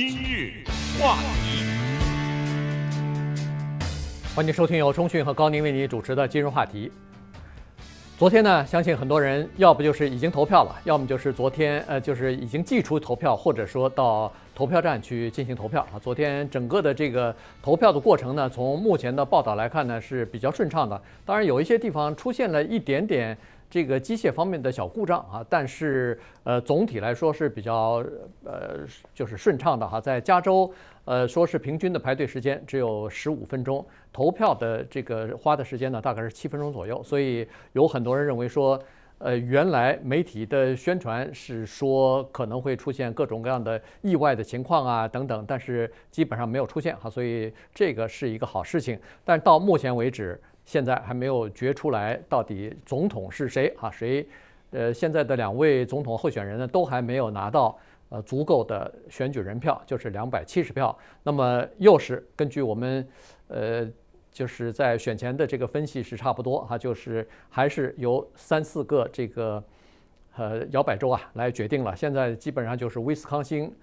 今日话题，欢迎收听由中讯和高宁为你主持的《今日话题》。昨天呢，相信很多人要不就是已经投票了，要么就是昨天呃，就是已经寄出投票，或者说到投票站去进行投票啊。昨天整个的这个投票的过程呢，从目前的报道来看呢，是比较顺畅的。当然，有一些地方出现了一点点。这个机械方面的小故障啊，但是呃，总体来说是比较呃，就是顺畅的哈。在加州，呃，说是平均的排队时间只有十五分钟，投票的这个花的时间呢，大概是七分钟左右。所以有很多人认为说，呃，原来媒体的宣传是说可能会出现各种各样的意外的情况啊等等，但是基本上没有出现哈，所以这个是一个好事情。但到目前为止。现在还没有决出来到底总统是谁啊？谁，呃，现在的两位总统候选人呢，都还没有拿到呃足够的选举人票，就是两百七十票。那么又是根据我们，呃，就是在选前的这个分析是差不多哈，就是还是由三四个这个，呃，摇摆州啊来决定了。现在基本上就是威斯康星、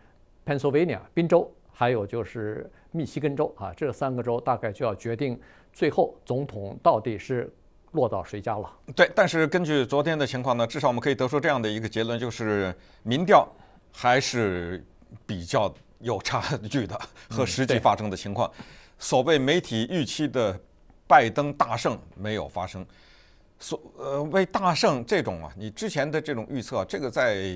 Pennsylvania、宾州。还有就是密西根州啊，这三个州大概就要决定最后总统到底是落到谁家了。对，但是根据昨天的情况呢，至少我们可以得出这样的一个结论，就是民调还是比较有差距的，和实际发生的情况，所谓媒体预期的拜登大胜没有发生，所呃为大胜这种啊，你之前的这种预测，这个在。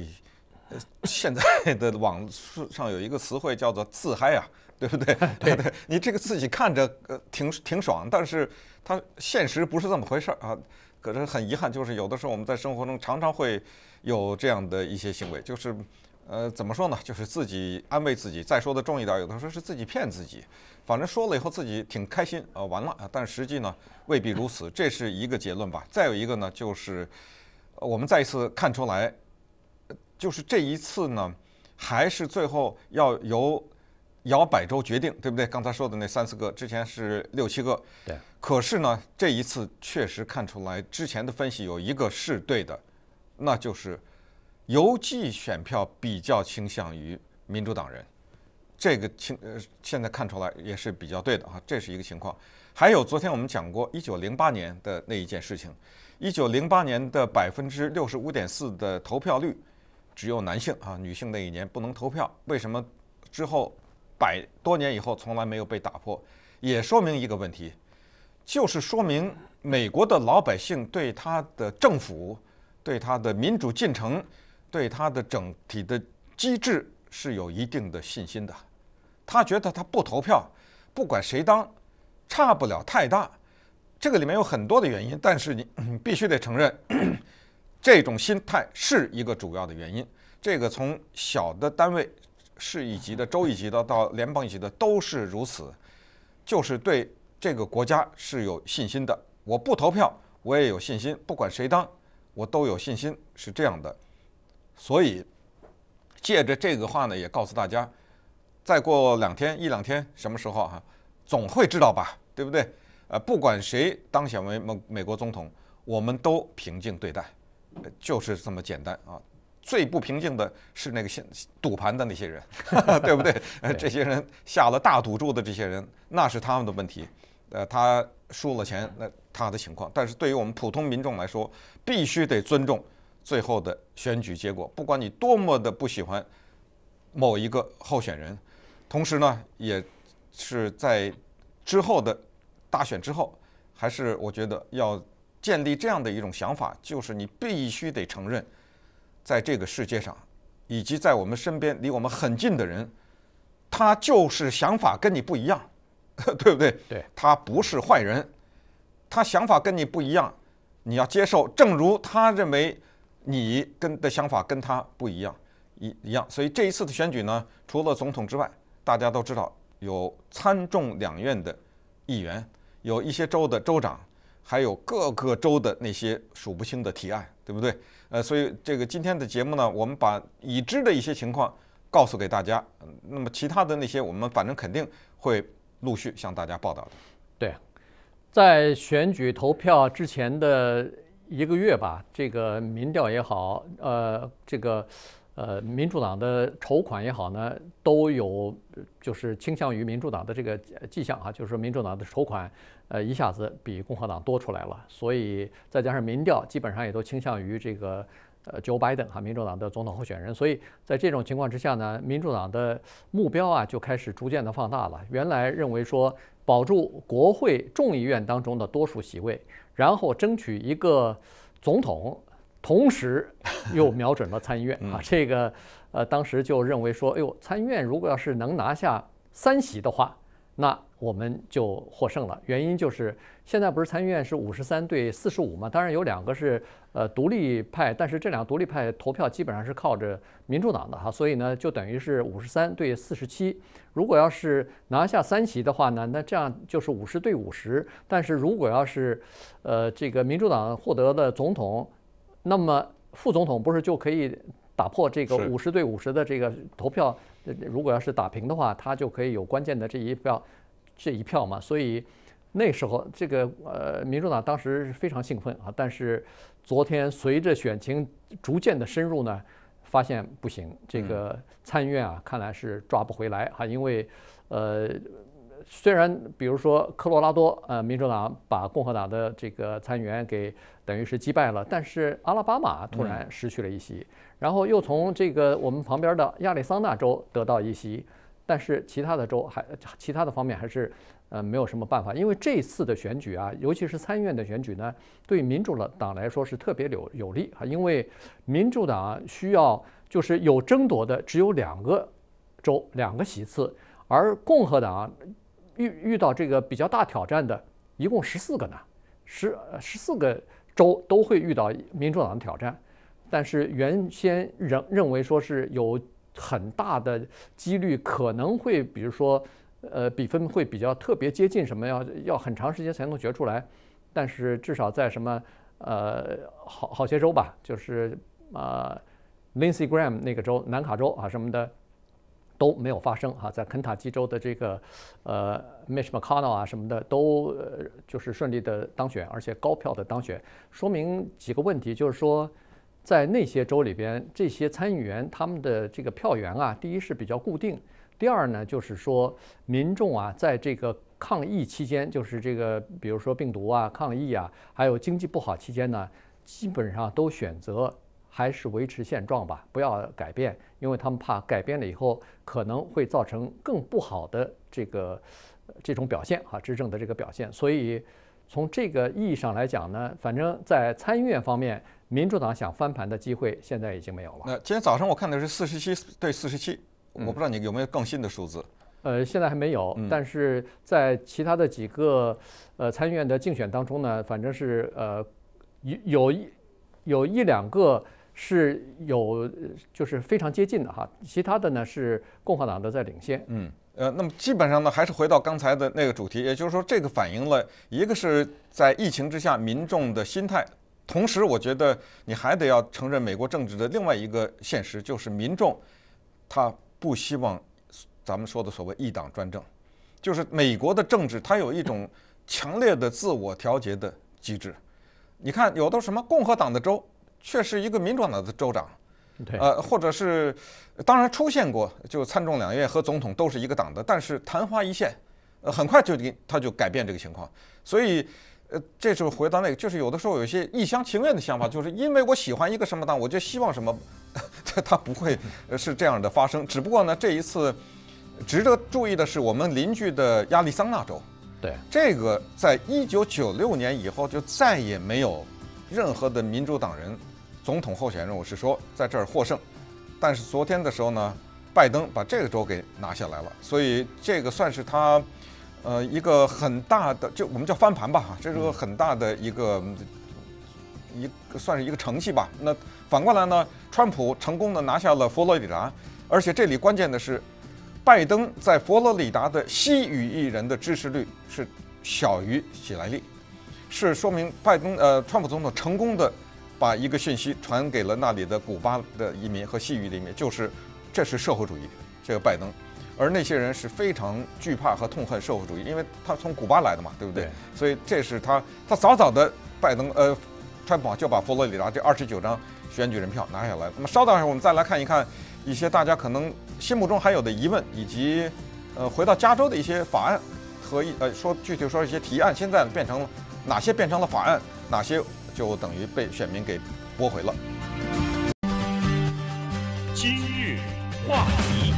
现在的网上有一个词汇叫做“自嗨”啊，对不对？对对，你这个自己看着呃挺挺爽，但是它现实不是这么回事儿啊。可是很遗憾，就是有的时候我们在生活中常常会有这样的一些行为，就是呃怎么说呢？就是自己安慰自己，再说的重一点，有的时候是自己骗自己，反正说了以后自己挺开心啊，完了啊，但实际呢未必如此，这是一个结论吧。再有一个呢，就是我们再一次看出来。就是这一次呢，还是最后要由姚柏州决定，对不对？刚才说的那三四个，之前是六七个，对。可是呢，这一次确实看出来，之前的分析有一个是对的，那就是邮寄选票比较倾向于民主党人，这个情呃，现在看出来也是比较对的啊，这是一个情况。还有昨天我们讲过一九零八年的那一件事情，一九零八年的百分之六十五点四的投票率。只有男性啊，女性那一年不能投票。为什么之后百多年以后从来没有被打破？也说明一个问题，就是说明美国的老百姓对他的政府、对他的民主进程、对他的整体的机制是有一定的信心的。他觉得他不投票，不管谁当，差不了太大。这个里面有很多的原因，但是你 必须得承认。这种心态是一个主要的原因。这个从小的单位市一级的、州一级的到联邦一级的都是如此，就是对这个国家是有信心的。我不投票，我也有信心，不管谁当，我都有信心，是这样的。所以借着这个话呢，也告诉大家，再过两天一两天，什么时候哈，总会知道吧，对不对？呃，不管谁当选为美美国总统，我们都平静对待。就是这么简单啊！最不平静的是那个下赌盘的那些人，对不对？呃，这些人下了大赌注的这些人，那是他们的问题。呃，他输了钱，那他的情况。但是对于我们普通民众来说，必须得尊重最后的选举结果，不管你多么的不喜欢某一个候选人。同时呢，也是在之后的大选之后，还是我觉得要。建立这样的一种想法，就是你必须得承认，在这个世界上，以及在我们身边离我们很近的人，他就是想法跟你不一样，对不对？对他不是坏人，他想法跟你不一样，你要接受。正如他认为你跟的想法跟他不一样一一样，所以这一次的选举呢，除了总统之外，大家都知道有参众两院的议员，有一些州的州长。还有各个州的那些数不清的提案，对不对？呃，所以这个今天的节目呢，我们把已知的一些情况告诉给大家，那么其他的那些，我们反正肯定会陆续向大家报道的。对，在选举投票之前的一个月吧，这个民调也好，呃，这个。呃，民主党的筹款也好呢，都有就是倾向于民主党的这个迹象啊，就是说民主党的筹款呃一下子比共和党多出来了，所以再加上民调基本上也都倾向于这个呃九百等哈民主党的总统候选人，所以在这种情况之下呢，民主党的目标啊就开始逐渐的放大了，原来认为说保住国会众议院当中的多数席位，然后争取一个总统。同时，又瞄准了参议院啊，这个，呃，当时就认为说，哎呦，参议院如果要是能拿下三席的话，那我们就获胜了。原因就是现在不是参议院是五十三对四十五嘛？当然有两个是呃独立派，但是这两个独立派投票基本上是靠着民主党的哈，所以呢，就等于是五十三对四十七。如果要是拿下三席的话呢，那这样就是五十对五十。但是如果要是，呃，这个民主党获得了总统。那么副总统不是就可以打破这个五十对五十的这个投票？如果要是打平的话，他就可以有关键的这一票，这一票嘛。所以那时候这个呃，民主党当时非常兴奋啊。但是昨天随着选情逐渐的深入呢，发现不行，这个参院啊看来是抓不回来哈，因为呃。虽然比如说科罗拉多，呃，民主党把共和党的这个参议员给等于是击败了，但是阿拉巴马突然失去了一席，然后又从这个我们旁边的亚利桑那州得到一席，但是其他的州还其他的方面还是，呃，没有什么办法，因为这次的选举啊，尤其是参议院的选举呢，对民主党来说是特别有有利啊，因为民主党需要就是有争夺的只有两个州两个席次，而共和党。遇遇到这个比较大挑战的一共十四个呢，十十四个州都会遇到民主党的挑战，但是原先认认为说是有很大的几率可能会，比如说，呃，比分会比较特别接近，什么要要很长时间才能决出来，但是至少在什么呃好好些州吧，就是啊，Lindsey Graham 那个州，南卡州啊什么的。都没有发生哈，在肯塔基州的这个，呃，Mitch McConnell 啊什么的都就是顺利的当选，而且高票的当选，说明几个问题，就是说，在那些州里边，这些参议员他们的这个票源啊，第一是比较固定，第二呢就是说，民众啊在这个抗疫期间，就是这个比如说病毒啊抗疫啊，还有经济不好期间呢，基本上都选择。还是维持现状吧，不要改变，因为他们怕改变了以后可能会造成更不好的这个这种表现哈，执政的这个表现。所以从这个意义上来讲呢，反正在参议院方面，民主党想翻盘的机会现在已经没有了。那今天早上我看的是四十七对四十七，我不知道你有没有更新的数字？呃，现在还没有，但是在其他的几个呃参议院的竞选当中呢，反正是呃有有一有一两个。是有，就是非常接近的哈。其他的呢是共和党的在领先。嗯，呃，那么基本上呢还是回到刚才的那个主题，也就是说，这个反映了一个是在疫情之下民众的心态。同时，我觉得你还得要承认美国政治的另外一个现实，就是民众他不希望咱们说的所谓一党专政，就是美国的政治它有一种强烈的自我调节的机制。你看有的什么共和党的州。却是一个民主党的州长，呃，或者是，当然出现过，就参众两院和总统都是一个党的，但是昙花一现，呃，很快就给他就改变这个情况，所以，呃，这时候回到那个，就是有的时候有些一厢情愿的想法，就是因为我喜欢一个什么党，我就希望什么，他他不会是这样的发生。只不过呢，这一次值得注意的是，我们邻居的亚利桑那州，对这个，在一九九六年以后就再也没有任何的民主党人。总统候选人，我是说，在这儿获胜。但是昨天的时候呢，拜登把这个州给拿下来了，所以这个算是他，呃，一个很大的，就我们叫翻盘吧，这是个很大的一个，一算是一个成绩吧。那反过来呢，川普成功的拿下了佛罗里达，而且这里关键的是，拜登在佛罗里达的西语裔人的支持率是小于希来利，是说明拜登呃，川普总统成功的。把一个讯息传给了那里的古巴的移民和西域的移民，就是，这是社会主义，这个拜登，而那些人是非常惧怕和痛恨社会主义，因为他从古巴来的嘛，对不对？所以这是他，他早早的拜登，呃，川普就把佛罗里达这二十九张选举人票拿下来那么稍等一下，我们再来看一看一些大家可能心目中还有的疑问，以及，呃，回到加州的一些法案和一呃说具体说一些提案，现在变成了哪些变成了法案，哪些？就等于被选民给驳回了。今日话题，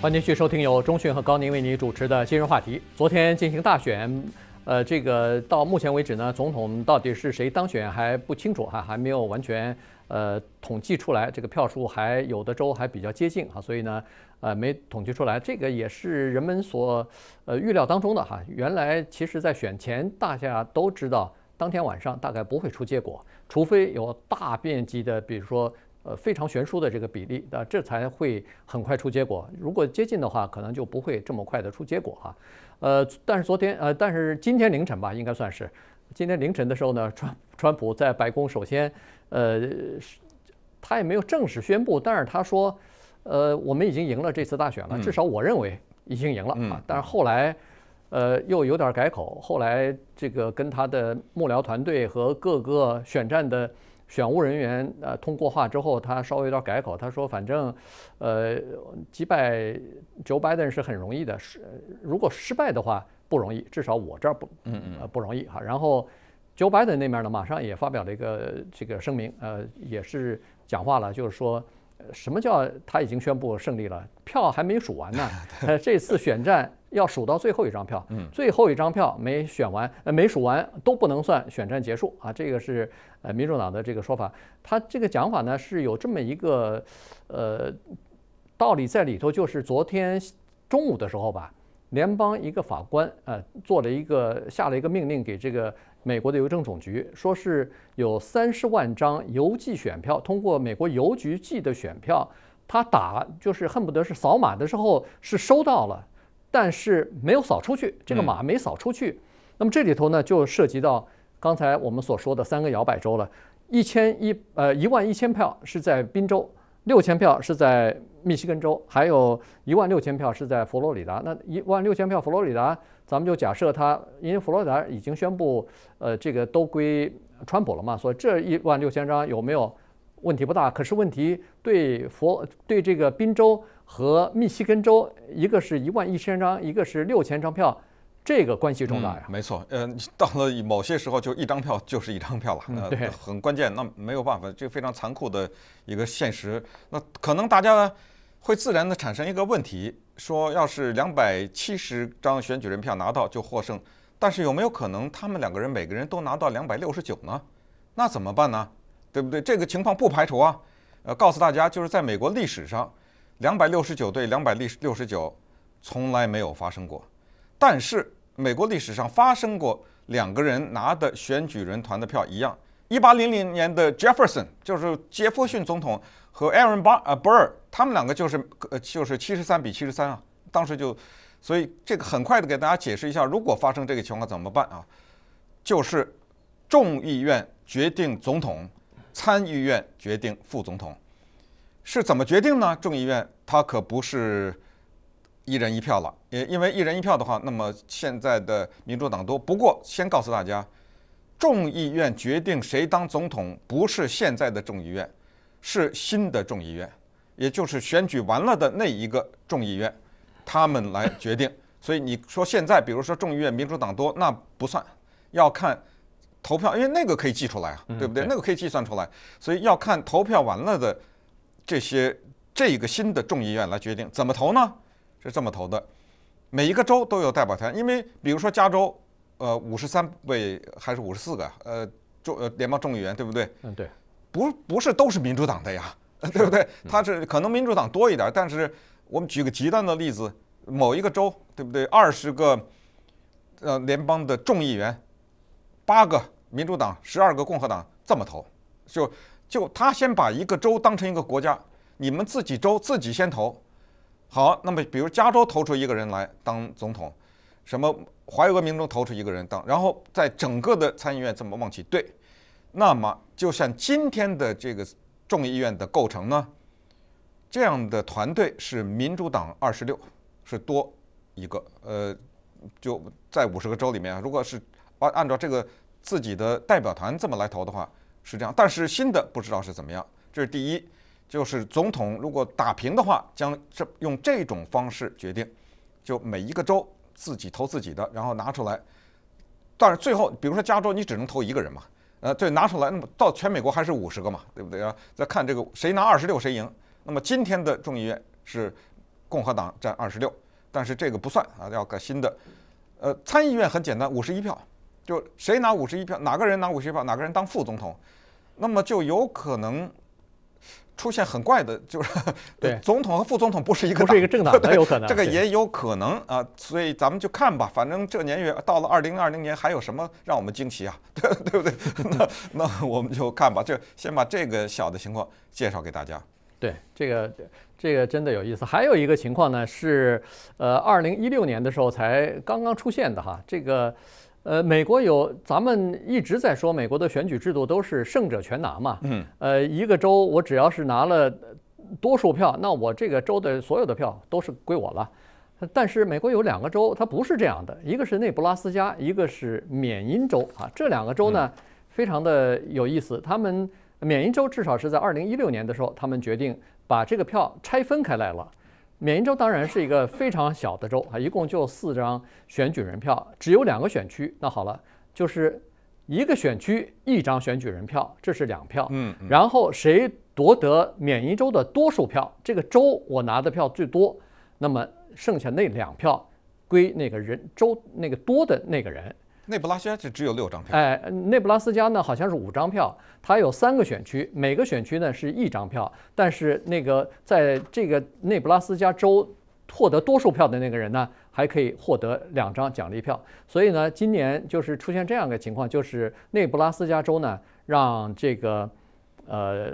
欢迎继续收听由中讯和高宁为你主持的《今日话题》。昨天进行大选，呃，这个到目前为止呢，总统到底是谁当选还不清楚，哈，还没有完全呃统计出来，这个票数还有的州还比较接近，哈，所以呢，呃，没统计出来，这个也是人们所呃预料当中的哈。原来其实在选前大家都知道。当天晚上大概不会出结果，除非有大面积的，比如说呃非常悬殊的这个比例，那这才会很快出结果。如果接近的话，可能就不会这么快的出结果啊。呃，但是昨天呃，但是今天凌晨吧，应该算是今天凌晨的时候呢，川川普在白宫首先呃他也没有正式宣布，但是他说呃我们已经赢了这次大选了，至少我认为已经赢了啊。但是后来。呃，又有点改口。后来这个跟他的幕僚团队和各个选战的选务人员呃通过话之后，他稍微有点改口。他说，反正，呃，击败 Joe Biden 是很容易的，是如果失败的话不容易，至少我这儿不，嗯嗯，不容易哈。然后，Joe Biden 那面呢，马上也发表了一个这个声明，呃，也是讲话了，就是说。什么叫他已经宣布胜利了？票还没数完呢。呃，这次选战要数到最后一张票，最后一张票没选完，呃，没数完都不能算选战结束啊。这个是呃民主党的这个说法。他这个讲法呢是有这么一个呃道理在里头，就是昨天中午的时候吧，联邦一个法官呃做了一个下了一个命令给这个。美国的邮政总局说是有三十万张邮寄选票，通过美国邮局寄的选票，他打就是恨不得是扫码的时候是收到了，但是没有扫出去，这个码没扫出去。那么这里头呢，就涉及到刚才我们所说的三个摇摆州了：一千一呃一万一千票是在宾州，六千票是在密西根州，还有一万六千票是在佛罗里达。那一万六千票佛罗里达。咱们就假设他，因为弗罗达已经宣布，呃，这个都归川普了嘛，所以这一万六千张有没有问题不大。可是问题对佛对这个宾州和密西根州，一个是一万一千张，一个是六千张票，这个关系重大呀。没错，呃，到了某些时候就一张票就是一张票了，呃，很关键。那没有办法，这非常残酷的一个现实。那可能大家。会自然的产生一个问题：说，要是两百七十张选举人票拿到就获胜，但是有没有可能他们两个人每个人都拿到两百六十九呢？那怎么办呢？对不对？这个情况不排除啊。呃，告诉大家，就是在美国历史上，两百六十九对两百六六十九从来没有发生过。但是美国历史上发生过两个人拿的选举人团的票一样。一八零零年的杰弗逊就是杰弗逊总统和艾伦巴啊伯尔。他们两个就是呃，就是七十三比七十三啊。当时就，所以这个很快的给大家解释一下：如果发生这个情况怎么办啊？就是众议院决定总统，参议院决定副总统，是怎么决定呢？众议院它可不是一人一票了，也因为一人一票的话，那么现在的民主党多。不过先告诉大家，众议院决定谁当总统不是现在的众议院，是新的众议院。也就是选举完了的那一个众议院，他们来决定。所以你说现在，比如说众议院民主党多，那不算，要看投票，因为那个可以计出来啊，对不对？那个可以计算出来。所以要看投票完了的这些这个新的众议院来决定怎么投呢？是这么投的，每一个州都有代表团，因为比如说加州，呃，五十三位还是五十四个？呃，众联邦众议员对不对？嗯，对，不不是都是民主党的呀。对不对？他是可能民主党多一点，但是我们举个极端的例子，某一个州，对不对？二十个，呃，联邦的众议员，八个民主党，十二个共和党，这么投，就就他先把一个州当成一个国家，你们自己州自己先投，好，那么比如加州投出一个人来当总统，什么怀俄明州投出一个人当，然后在整个的参议院这么望起，对，那么就像今天的这个。众议院的构成呢？这样的团队是民主党二十六，是多一个。呃，就在五十个州里面，如果是按按照这个自己的代表团这么来投的话，是这样。但是新的不知道是怎么样。这是第一，就是总统如果打平的话，将这用这种方式决定，就每一个州自己投自己的，然后拿出来。但是最后，比如说加州，你只能投一个人嘛。呃，对，拿出来，那么到全美国还是五十个嘛，对不对啊？再看这个谁拿二十六谁赢，那么今天的众议院是共和党占二十六，但是这个不算啊，要改新的。呃，参议院很简单，五十一票，就谁拿五十一票，哪个人拿五十一票，哪个人当副总统，那么就有可能。出现很怪的，就是对总统和副总统不是一个不是一个政党，的，有可能，这个也有可能啊，所以咱们就看吧，反正这年月到了二零二零年，还有什么让我们惊奇啊？对对不对？那那我们就看吧，这先把这个小的情况介绍给大家。对，这个这个真的有意思。还有一个情况呢，是呃，二零一六年的时候才刚刚出现的哈，这个。呃，美国有咱们一直在说美国的选举制度都是胜者全拿嘛，嗯，呃，一个州我只要是拿了多数票，那我这个州的所有的票都是归我了。但是美国有两个州，它不是这样的，一个是内布拉斯加，一个是缅因州啊。这两个州呢，非常的有意思。他们缅因州至少是在二零一六年的时候，他们决定把这个票拆分开来了。缅因州当然是一个非常小的州啊，一共就四张选举人票，只有两个选区。那好了，就是一个选区一张选举人票，这是两票。嗯，然后谁夺得缅因州的多数票，这个州我拿的票最多，那么剩下那两票归那个人州那个多的那个人。内布拉斯加就只有六张票。哎，内布拉斯加呢好像是五张票，它有三个选区，每个选区呢是一张票，但是那个在这个内布拉斯加州获得多数票的那个人呢，还可以获得两张奖励票。所以呢，今年就是出现这样的情况，就是内布拉斯加州呢让这个呃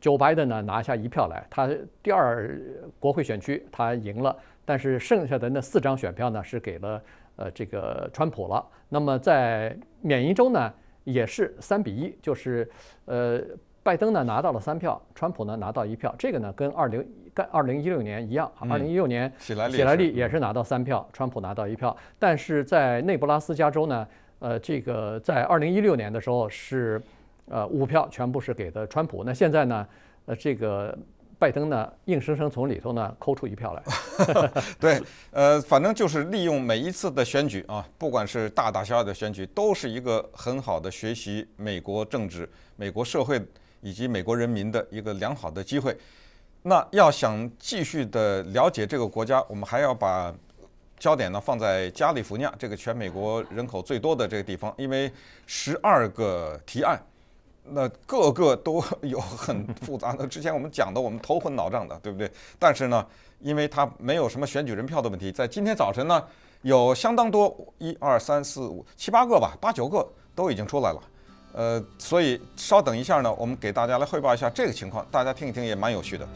，Joe Biden 呢拿下一票来，他第二国会选区他赢了，但是剩下的那四张选票呢是给了。呃，这个川普了。那么在缅因州呢，也是三比一，就是，呃，拜登呢拿到了三票，川普呢拿到一票。这个呢跟二零、二二零一六年一样，二零一六年，喜来利也是拿到三票，川普拿到一票。但是在内布拉斯加州呢，呃，这个在二零一六年的时候是，呃，五票全部是给的川普。那现在呢，呃，这个。拜登呢，硬生生从里头呢抠出一票来。对，呃，反正就是利用每一次的选举啊，不管是大大小小的选举，都是一个很好的学习美国政治、美国社会以及美国人民的一个良好的机会。那要想继续的了解这个国家，我们还要把焦点呢放在加利福尼亚这个全美国人口最多的这个地方，因为十二个提案。那个个都 有很复杂的，之前我们讲的我们头昏脑胀的，对不对？但是呢，因为它没有什么选举人票的问题，在今天早晨呢，有相当多一二三四五七八个吧，八九个都已经出来了。呃，所以稍等一下呢，我们给大家来汇报一下这个情况，大家听一听也蛮有趣的。